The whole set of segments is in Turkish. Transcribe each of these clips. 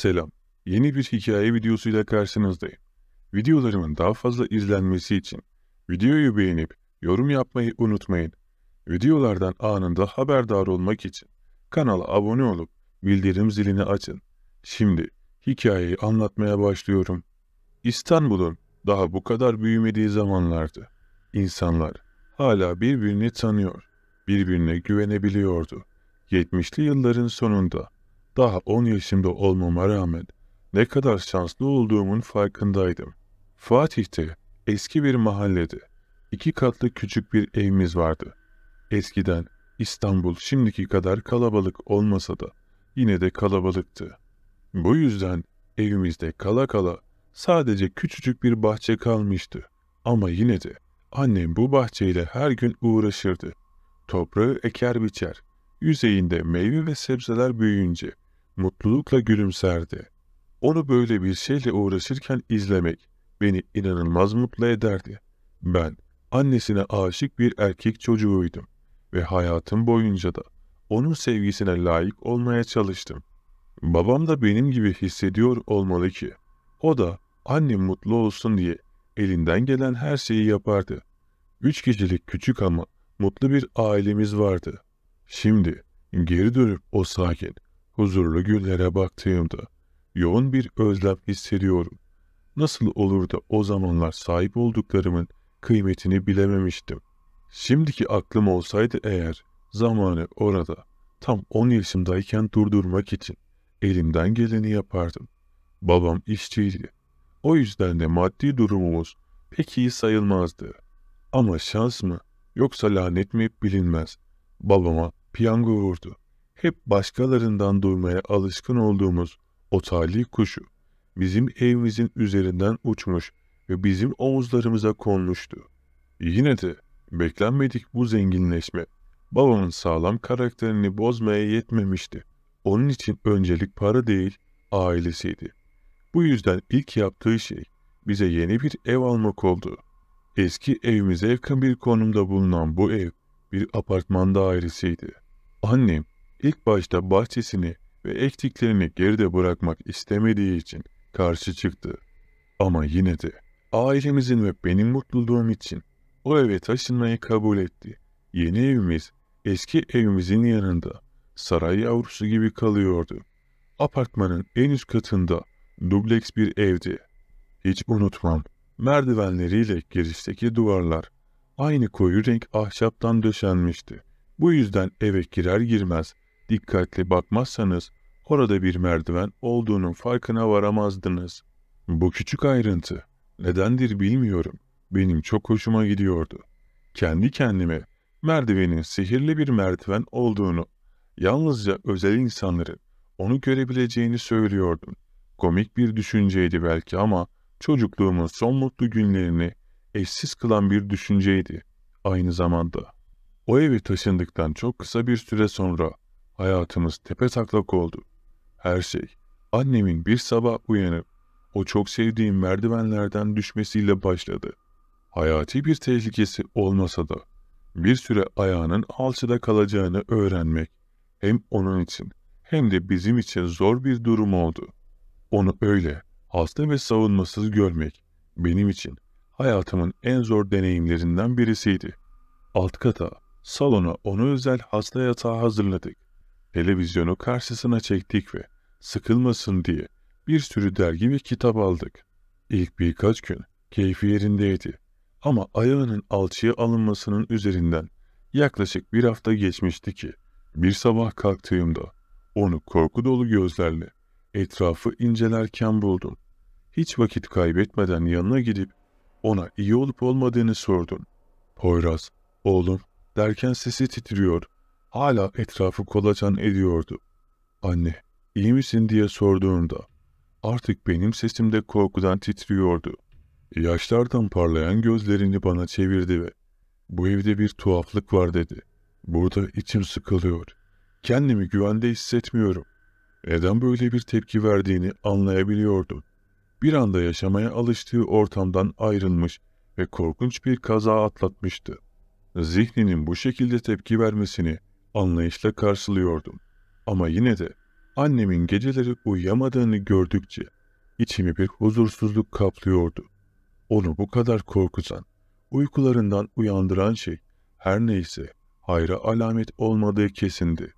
Selam, yeni bir hikaye videosuyla karşınızdayım. Videolarımın daha fazla izlenmesi için videoyu beğenip yorum yapmayı unutmayın. Videolardan anında haberdar olmak için kanala abone olup bildirim zilini açın. Şimdi hikayeyi anlatmaya başlıyorum. İstanbul'un daha bu kadar büyümediği zamanlardı. İnsanlar hala birbirini tanıyor, birbirine güvenebiliyordu. 70'li yılların sonunda daha 10 yaşımda olmama rağmen ne kadar şanslı olduğumun farkındaydım. Fatih'te eski bir mahallede iki katlı küçük bir evimiz vardı. Eskiden İstanbul şimdiki kadar kalabalık olmasa da yine de kalabalıktı. Bu yüzden evimizde kala kala sadece küçücük bir bahçe kalmıştı. Ama yine de annem bu bahçeyle her gün uğraşırdı. Toprağı eker biçer, yüzeyinde meyve ve sebzeler büyüyünce mutlulukla gülümserdi. Onu böyle bir şeyle uğraşırken izlemek beni inanılmaz mutlu ederdi. Ben annesine aşık bir erkek çocuğuydum ve hayatım boyunca da onun sevgisine layık olmaya çalıştım. Babam da benim gibi hissediyor olmalı ki. O da annem mutlu olsun diye elinden gelen her şeyi yapardı. Üç kişilik küçük ama mutlu bir ailemiz vardı. Şimdi geri dönüp o sakin, huzurlu günlere baktığımda yoğun bir özlem hissediyorum. Nasıl olur da o zamanlar sahip olduklarımın kıymetini bilememiştim. Şimdiki aklım olsaydı eğer zamanı orada tam 10 yaşımdayken durdurmak için elimden geleni yapardım. Babam işçiydi. O yüzden de maddi durumumuz pek iyi sayılmazdı. Ama şans mı yoksa lanet mi bilinmez. Babama piyango vurdu. Hep başkalarından duymaya alışkın olduğumuz o talih kuşu bizim evimizin üzerinden uçmuş ve bizim omuzlarımıza konmuştu. Yine de beklenmedik bu zenginleşme babamın sağlam karakterini bozmaya yetmemişti. Onun için öncelik para değil, ailesiydi. Bu yüzden ilk yaptığı şey bize yeni bir ev almak oldu. Eski evimize yakın bir konumda bulunan bu ev bir apartmanda ailesiydi. Annem ilk başta bahçesini ve ektiklerini geride bırakmak istemediği için karşı çıktı. Ama yine de ailemizin ve benim mutluluğum için o eve taşınmayı kabul etti. Yeni evimiz eski evimizin yanında saray yavrusu gibi kalıyordu. Apartmanın en üst katında dubleks bir evdi. Hiç unutmam merdivenleriyle girişteki duvarlar aynı koyu renk ahşaptan döşenmişti. Bu yüzden eve girer girmez dikkatli bakmazsanız orada bir merdiven olduğunun farkına varamazdınız. Bu küçük ayrıntı nedendir bilmiyorum. Benim çok hoşuma gidiyordu. Kendi kendime merdivenin sihirli bir merdiven olduğunu, yalnızca özel insanların onu görebileceğini söylüyordum. Komik bir düşünceydi belki ama çocukluğumun son mutlu günlerini eşsiz kılan bir düşünceydi aynı zamanda. O evi taşındıktan çok kısa bir süre sonra hayatımız tepe taklak oldu. Her şey annemin bir sabah uyanıp o çok sevdiğim merdivenlerden düşmesiyle başladı. Hayati bir tehlikesi olmasa da bir süre ayağının alçıda kalacağını öğrenmek hem onun için hem de bizim için zor bir durum oldu. Onu öyle hasta ve savunmasız görmek benim için hayatımın en zor deneyimlerinden birisiydi. Alt kata, salona onu özel hasta yatağı hazırladık. Televizyonu karşısına çektik ve sıkılmasın diye bir sürü dergi ve kitap aldık. İlk birkaç gün keyfi yerindeydi ama ayağının alçıya alınmasının üzerinden yaklaşık bir hafta geçmişti ki bir sabah kalktığımda onu korku dolu gözlerle etrafı incelerken buldum. Hiç vakit kaybetmeden yanına gidip ona iyi olup olmadığını sordun. Poyraz, oğlum derken sesi titriyor. Hala etrafı kolaçan ediyordu. Anne, iyi misin diye sorduğumda artık benim sesim de korkudan titriyordu. Yaşlardan parlayan gözlerini bana çevirdi ve bu evde bir tuhaflık var dedi. Burada içim sıkılıyor. Kendimi güvende hissetmiyorum. Neden böyle bir tepki verdiğini anlayabiliyordum bir anda yaşamaya alıştığı ortamdan ayrılmış ve korkunç bir kaza atlatmıştı. Zihninin bu şekilde tepki vermesini anlayışla karşılıyordum. Ama yine de annemin geceleri uyuyamadığını gördükçe içimi bir huzursuzluk kaplıyordu. Onu bu kadar korkutan, uykularından uyandıran şey her neyse hayra alamet olmadığı kesindi.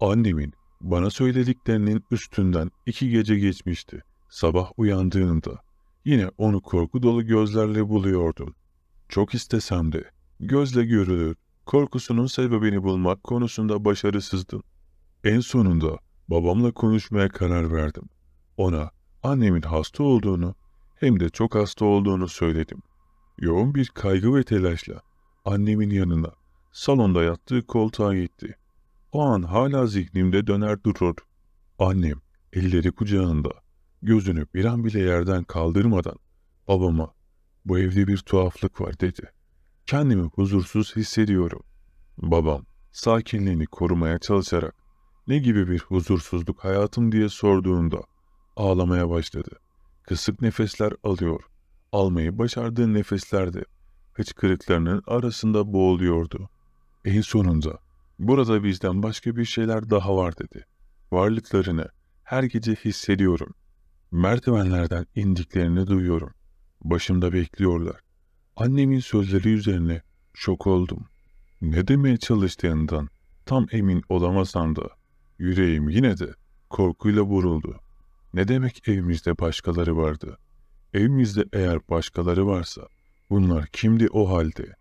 Annemin bana söylediklerinin üstünden iki gece geçmişti. Sabah uyandığımda yine onu korku dolu gözlerle buluyordum. Çok istesem de gözle görülür, korkusunun sebebini bulmak konusunda başarısızdım. En sonunda babamla konuşmaya karar verdim. Ona annemin hasta olduğunu hem de çok hasta olduğunu söyledim. Yoğun bir kaygı ve telaşla annemin yanına salonda yattığı koltuğa gitti. O an hala zihnimde döner durur. Annem elleri kucağında Gözünü bir an bile yerden kaldırmadan babama bu evde bir tuhaflık var dedi. Kendimi huzursuz hissediyorum. Babam sakinliğini korumaya çalışarak ne gibi bir huzursuzluk hayatım diye sorduğunda ağlamaya başladı. Kısık nefesler alıyor. Almayı başardığı nefeslerde hıçkırıklarının arasında boğuluyordu. En sonunda burada bizden başka bir şeyler daha var dedi. Varlıklarını her gece hissediyorum. Merdivenlerden indiklerini duyuyorum. Başımda bekliyorlar. Annemin sözleri üzerine şok oldum. Ne demeye çalıştığından tam emin olamasam da yüreğim yine de korkuyla vuruldu. Ne demek evimizde başkaları vardı? Evimizde eğer başkaları varsa bunlar kimdi o halde?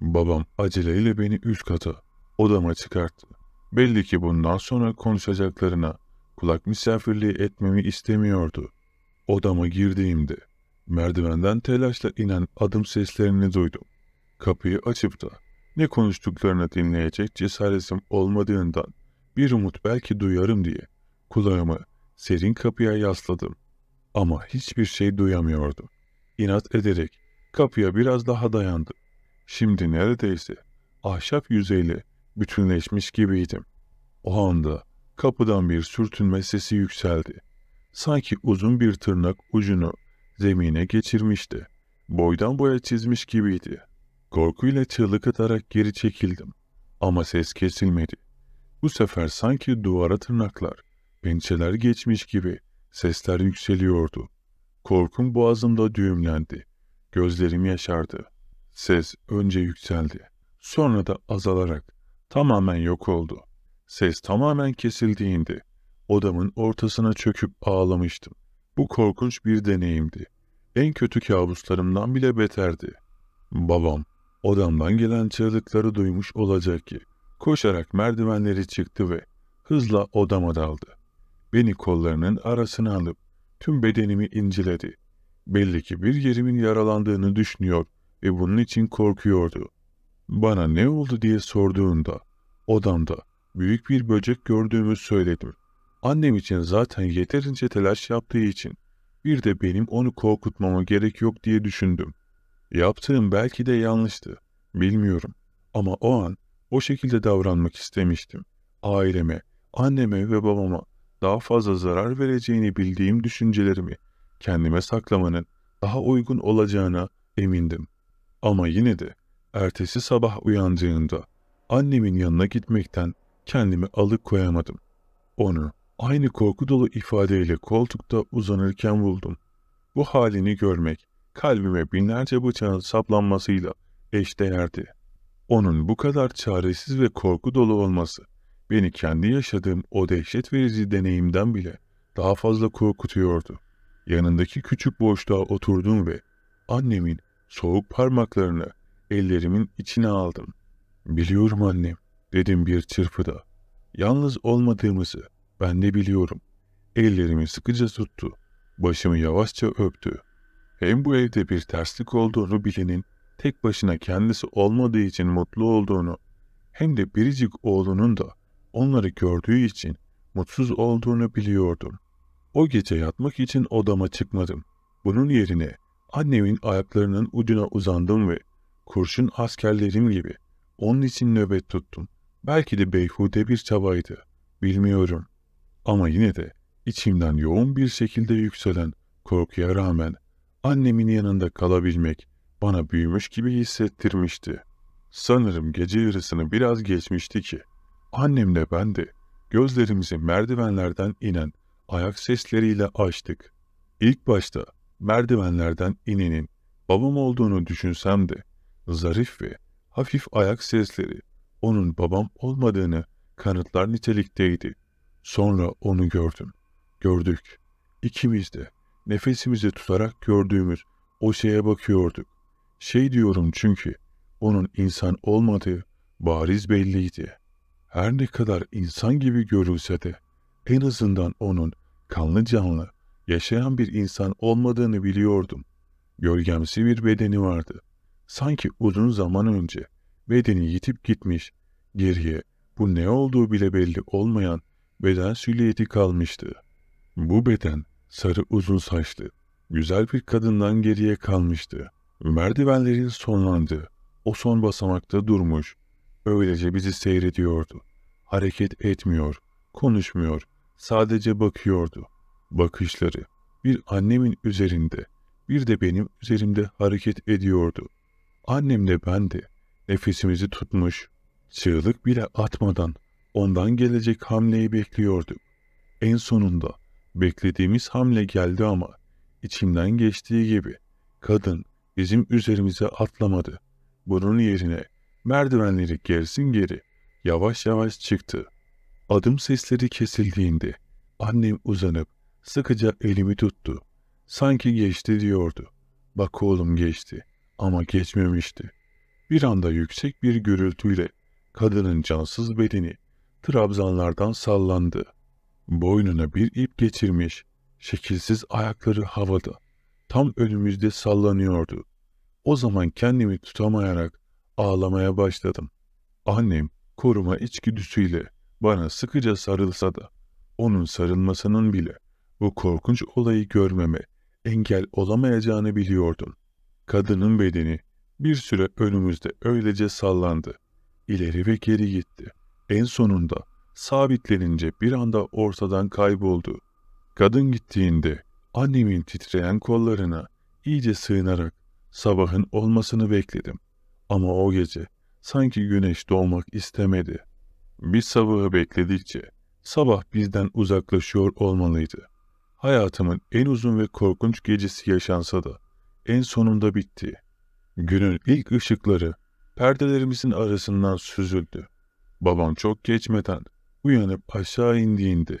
Babam aceleyle beni üst kata odama çıkarttı. Belli ki bundan sonra konuşacaklarına kulak misafirliği etmemi istemiyordu. Odama girdiğimde merdivenden telaşla inen adım seslerini duydum. Kapıyı açıp da ne konuştuklarını dinleyecek cesaretim olmadığından bir umut belki duyarım diye kulağımı serin kapıya yasladım. Ama hiçbir şey duyamıyordum. İnat ederek kapıya biraz daha dayandım. Şimdi neredeyse ahşap yüzeyle bütünleşmiş gibiydim. O anda Kapıdan bir sürtünme sesi yükseldi. Sanki uzun bir tırnak ucunu zemine geçirmişti. Boydan boya çizmiş gibiydi. Korkuyla çığlık atarak geri çekildim. Ama ses kesilmedi. Bu sefer sanki duvara tırnaklar, pençeler geçmiş gibi sesler yükseliyordu. Korkum boğazımda düğümlendi. Gözlerim yaşardı. Ses önce yükseldi. Sonra da azalarak tamamen yok oldu. Ses tamamen kesildiğinde odamın ortasına çöküp ağlamıştım. Bu korkunç bir deneyimdi. En kötü kabuslarımdan bile beterdi. Babam odamdan gelen çığlıkları duymuş olacak ki koşarak merdivenleri çıktı ve hızla odama daldı. Beni kollarının arasına alıp tüm bedenimi inceledi. Belli ki bir yerimin yaralandığını düşünüyor ve bunun için korkuyordu. Bana ne oldu diye sorduğunda odamda büyük bir böcek gördüğümü söyledim. Annem için zaten yeterince telaş yaptığı için bir de benim onu korkutmama gerek yok diye düşündüm. Yaptığım belki de yanlıştı, bilmiyorum. Ama o an o şekilde davranmak istemiştim. Aileme, anneme ve babama daha fazla zarar vereceğini bildiğim düşüncelerimi kendime saklamanın daha uygun olacağına emindim. Ama yine de ertesi sabah uyandığında annemin yanına gitmekten kendimi alıkoyamadım. Onu aynı korku dolu ifadeyle koltukta uzanırken buldum. Bu halini görmek kalbime binlerce bıçağın saplanmasıyla eşdeğerdi. Onun bu kadar çaresiz ve korku dolu olması beni kendi yaşadığım o dehşet verici deneyimden bile daha fazla korkutuyordu. Yanındaki küçük boşluğa oturdum ve annemin soğuk parmaklarını ellerimin içine aldım. Biliyorum annem, dedim bir çırpıda. Yalnız olmadığımızı ben de biliyorum. Ellerimi sıkıca tuttu. Başımı yavaşça öptü. Hem bu evde bir terslik olduğunu bilenin tek başına kendisi olmadığı için mutlu olduğunu hem de biricik oğlunun da onları gördüğü için mutsuz olduğunu biliyordum. O gece yatmak için odama çıkmadım. Bunun yerine annemin ayaklarının ucuna uzandım ve kurşun askerlerim gibi onun için nöbet tuttum.'' Belki de beyhude bir çabaydı, bilmiyorum. Ama yine de içimden yoğun bir şekilde yükselen korkuya rağmen annemin yanında kalabilmek bana büyümüş gibi hissettirmişti. Sanırım gece yarısını biraz geçmişti ki annemle ben de gözlerimizi merdivenlerden inen ayak sesleriyle açtık. İlk başta merdivenlerden inenin babam olduğunu düşünsem de zarif ve hafif ayak sesleri onun babam olmadığını kanıtlar nitelikteydi. Sonra onu gördüm. Gördük. İkimiz de nefesimizi tutarak gördüğümüz o şeye bakıyorduk. Şey diyorum çünkü onun insan olmadığı bariz belliydi. Her ne kadar insan gibi görülse de en azından onun kanlı canlı yaşayan bir insan olmadığını biliyordum. Gölgemsi bir bedeni vardı. Sanki uzun zaman önce bedeni yitip gitmiş, geriye bu ne olduğu bile belli olmayan beden silüeti kalmıştı. Bu beden sarı uzun saçlı, güzel bir kadından geriye kalmıştı. Merdivenlerin sonlandığı, o son basamakta durmuş, öylece bizi seyrediyordu. Hareket etmiyor, konuşmuyor, sadece bakıyordu. Bakışları bir annemin üzerinde, bir de benim üzerimde hareket ediyordu. Annem de ben de Nefesimizi tutmuş, çığlık bile atmadan ondan gelecek hamleyi bekliyorduk. En sonunda beklediğimiz hamle geldi ama içimden geçtiği gibi kadın bizim üzerimize atlamadı. Bunun yerine merdivenleri gersin geri yavaş yavaş çıktı. Adım sesleri kesildiğinde annem uzanıp sıkıca elimi tuttu. Sanki geçti diyordu. Bak oğlum geçti ama geçmemişti. Bir anda yüksek bir gürültüyle kadının cansız bedeni trabzanlardan sallandı. Boynuna bir ip geçirmiş, şekilsiz ayakları havada, tam önümüzde sallanıyordu. O zaman kendimi tutamayarak ağlamaya başladım. Annem koruma içgüdüsüyle bana sıkıca sarılsa da, onun sarılmasının bile bu korkunç olayı görmeme engel olamayacağını biliyordum. Kadının bedeni bir süre önümüzde öylece sallandı. İleri ve geri gitti. En sonunda sabitlenince bir anda ortadan kayboldu. Kadın gittiğinde annemin titreyen kollarına iyice sığınarak sabahın olmasını bekledim. Ama o gece sanki güneş doğmak istemedi. Bir sabahı bekledikçe sabah bizden uzaklaşıyor olmalıydı. Hayatımın en uzun ve korkunç gecesi yaşansa da en sonunda bitti.'' Günün ilk ışıkları perdelerimizin arasından süzüldü. Babam çok geçmeden uyanıp aşağı indiğinde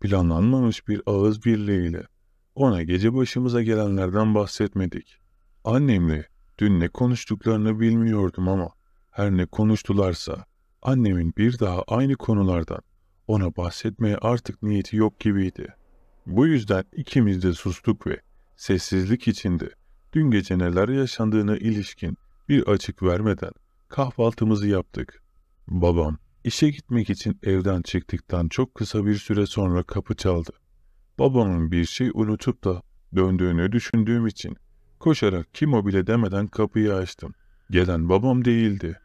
planlanmamış bir ağız birliğiyle ona gece başımıza gelenlerden bahsetmedik. Annemle dün ne konuştuklarını bilmiyordum ama her ne konuştularsa annemin bir daha aynı konulardan ona bahsetmeye artık niyeti yok gibiydi. Bu yüzden ikimiz de sustuk ve sessizlik içinde dün gece neler yaşandığını ilişkin bir açık vermeden kahvaltımızı yaptık. Babam işe gitmek için evden çıktıktan çok kısa bir süre sonra kapı çaldı. Babamın bir şey unutup da döndüğünü düşündüğüm için koşarak kim o bile demeden kapıyı açtım. Gelen babam değildi.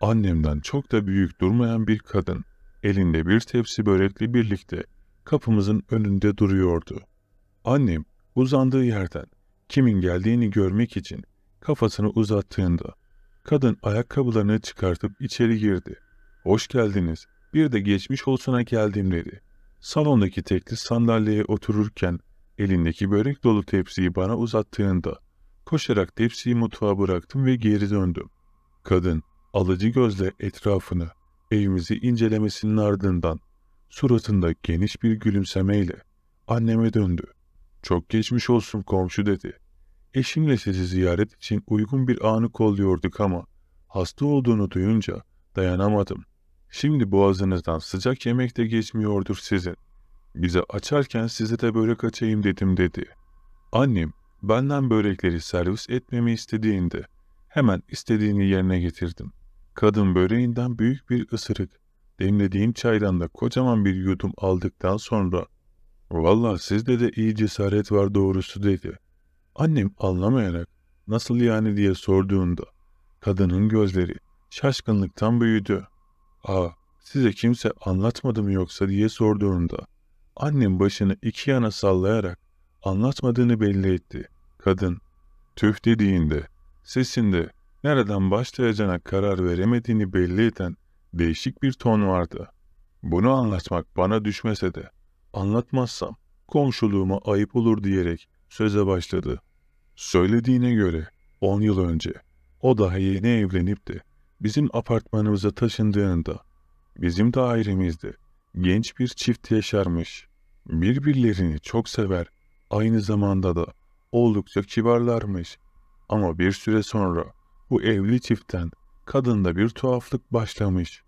Annemden çok da büyük durmayan bir kadın elinde bir tepsi börekli birlikte kapımızın önünde duruyordu. Annem uzandığı yerden kimin geldiğini görmek için kafasını uzattığında kadın ayakkabılarını çıkartıp içeri girdi. Hoş geldiniz, bir de geçmiş olsuna geldim dedi. Salondaki tekli sandalyeye otururken elindeki börek dolu tepsiyi bana uzattığında koşarak tepsiyi mutfağa bıraktım ve geri döndüm. Kadın alıcı gözle etrafını, evimizi incelemesinin ardından suratında geniş bir gülümsemeyle anneme döndü. Çok geçmiş olsun komşu dedi. Eşimle sizi ziyaret için uygun bir anı kolluyorduk ama hasta olduğunu duyunca dayanamadım. Şimdi boğazınızdan sıcak yemek de geçmiyordur sizin. Bize açarken size de börek açayım dedim dedi. Annem benden börekleri servis etmemi istediğinde hemen istediğini yerine getirdim. Kadın böreğinden büyük bir ısırık, demlediğim çaydan da kocaman bir yudum aldıktan sonra Valla sizde de iyi cesaret var doğrusu dedi. Annem anlamayarak nasıl yani diye sorduğunda kadının gözleri şaşkınlıktan büyüdü. Aa size kimse anlatmadı mı yoksa diye sorduğunda annem başını iki yana sallayarak anlatmadığını belli etti. Kadın tüh dediğinde sesinde nereden başlayacağına karar veremediğini belli eden değişik bir ton vardı. Bunu anlatmak bana düşmese de anlatmazsam komşuluğuma ayıp olur diyerek söze başladı. Söylediğine göre 10 yıl önce o daha yeni evlenip de bizim apartmanımıza taşındığında bizim dairemizde genç bir çift yaşarmış. Birbirlerini çok sever, aynı zamanda da oldukça kibarlarmış. Ama bir süre sonra bu evli çiftten kadında bir tuhaflık başlamış.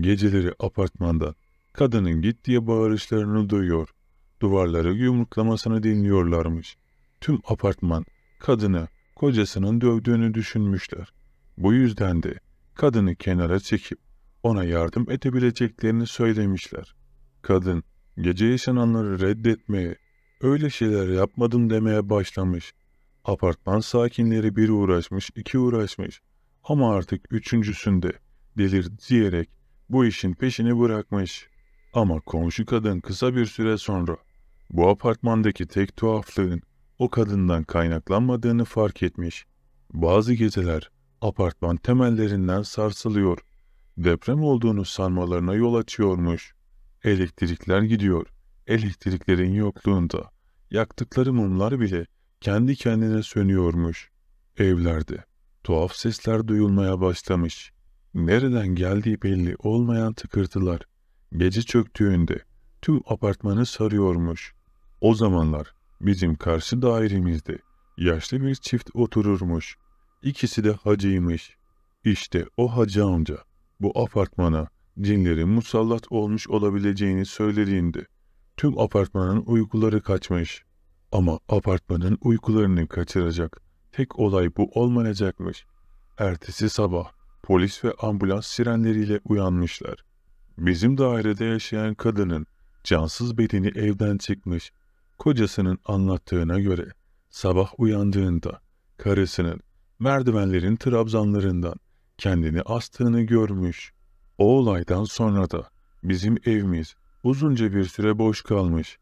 Geceleri apartmandan Kadının git diye bağırışlarını duyuyor. Duvarları yumruklamasını dinliyorlarmış. Tüm apartman kadını kocasının dövdüğünü düşünmüşler. Bu yüzden de kadını kenara çekip ona yardım edebileceklerini söylemişler. Kadın gece yaşananları reddetmeye, öyle şeyler yapmadım demeye başlamış. Apartman sakinleri bir uğraşmış, iki uğraşmış. Ama artık üçüncüsünde delir diyerek bu işin peşini bırakmış. Ama komşu kadın kısa bir süre sonra bu apartmandaki tek tuhaflığın o kadından kaynaklanmadığını fark etmiş. Bazı geceler apartman temellerinden sarsılıyor. Deprem olduğunu sanmalarına yol açıyormuş. Elektrikler gidiyor. Elektriklerin yokluğunda yaktıkları mumlar bile kendi kendine sönüyormuş. Evlerde tuhaf sesler duyulmaya başlamış. Nereden geldiği belli olmayan tıkırtılar Gece çöktüğünde tüm apartmanı sarıyormuş. O zamanlar bizim karşı dairemizde yaşlı bir çift otururmuş. İkisi de hacıymış. İşte o hacı amca bu apartmana cinlerin musallat olmuş olabileceğini söylediğinde tüm apartmanın uykuları kaçmış. Ama apartmanın uykularını kaçıracak tek olay bu olmayacakmış. Ertesi sabah polis ve ambulans sirenleriyle uyanmışlar. Bizim dairede yaşayan kadının cansız bedeni evden çıkmış. Kocasının anlattığına göre sabah uyandığında karısının merdivenlerin trabzanlarından kendini astığını görmüş. O olaydan sonra da bizim evimiz uzunca bir süre boş kalmış.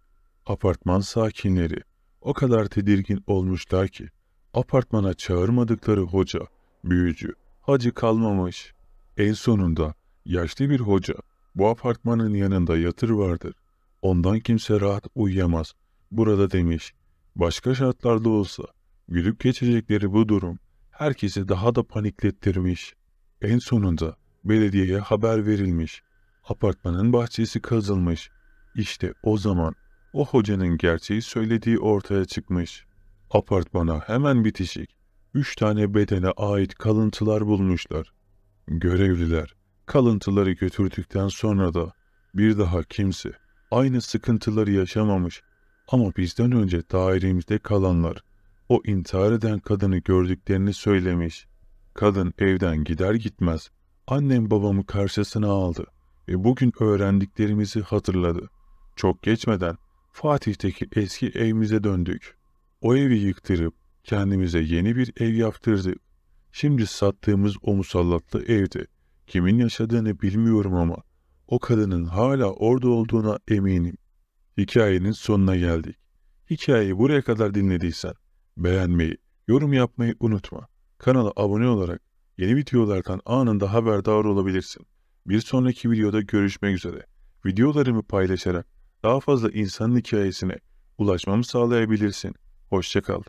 Apartman sakinleri o kadar tedirgin olmuşlar ki apartmana çağırmadıkları hoca, büyücü, hacı kalmamış. En sonunda yaşlı bir hoca bu apartmanın yanında yatır vardır. Ondan kimse rahat uyuyamaz. Burada demiş. Başka şartlarda olsa gülüp geçecekleri bu durum herkesi daha da paniklettirmiş. En sonunda belediyeye haber verilmiş. Apartmanın bahçesi kazılmış. İşte o zaman o hocanın gerçeği söylediği ortaya çıkmış. Apartmana hemen bitişik üç tane bedene ait kalıntılar bulmuşlar. Görevliler Kalıntıları götürdükten sonra da bir daha kimse aynı sıkıntıları yaşamamış ama bizden önce dairemizde kalanlar o intihar eden kadını gördüklerini söylemiş. Kadın evden gider gitmez annem babamı karşısına aldı ve bugün öğrendiklerimizi hatırladı. Çok geçmeden Fatih'teki eski evimize döndük. O evi yıktırıp kendimize yeni bir ev yaptırdık. Şimdi sattığımız o musallatlı evde Kimin yaşadığını bilmiyorum ama o kadının hala orada olduğuna eminim. Hikayenin sonuna geldik. Hikayeyi buraya kadar dinlediysen beğenmeyi, yorum yapmayı unutma. Kanala abone olarak yeni videolardan anında haberdar olabilirsin. Bir sonraki videoda görüşmek üzere. Videolarımı paylaşarak daha fazla insanın hikayesine ulaşmamı sağlayabilirsin. Hoşçakal.